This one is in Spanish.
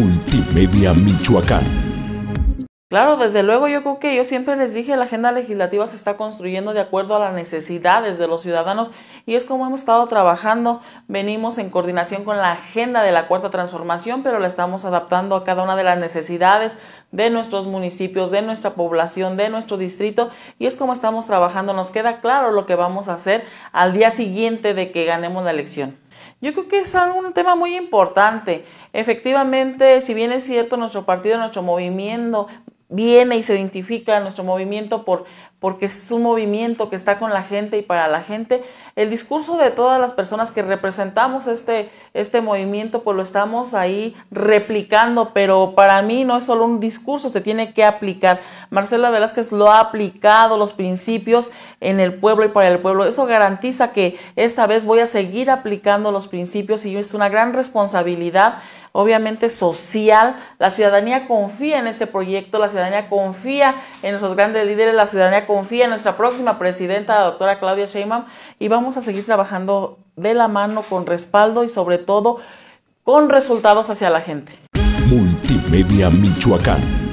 Multimedia Michoacán. Claro, desde luego yo creo que yo siempre les dije, la agenda legislativa se está construyendo de acuerdo a las necesidades de los ciudadanos y es como hemos estado trabajando. Venimos en coordinación con la agenda de la cuarta transformación, pero la estamos adaptando a cada una de las necesidades de nuestros municipios, de nuestra población, de nuestro distrito y es como estamos trabajando. Nos queda claro lo que vamos a hacer al día siguiente de que ganemos la elección. Yo creo que es un tema muy importante. Efectivamente, si bien es cierto, nuestro partido, nuestro movimiento viene y se identifica nuestro movimiento por, porque es un movimiento que está con la gente y para la gente. El discurso de todas las personas que representamos este, este movimiento, pues lo estamos ahí replicando, pero para mí no es solo un discurso, se tiene que aplicar. Marcela Velázquez lo ha aplicado, los principios en el pueblo y para el pueblo. Eso garantiza que esta vez voy a seguir aplicando los principios y es una gran responsabilidad obviamente social. La ciudadanía confía en este proyecto, la ciudadanía confía en nuestros grandes líderes, la ciudadanía confía en nuestra próxima presidenta, la doctora Claudia Sheinbaum, y vamos a seguir trabajando de la mano con respaldo y sobre todo con resultados hacia la gente. Multimedia Michoacán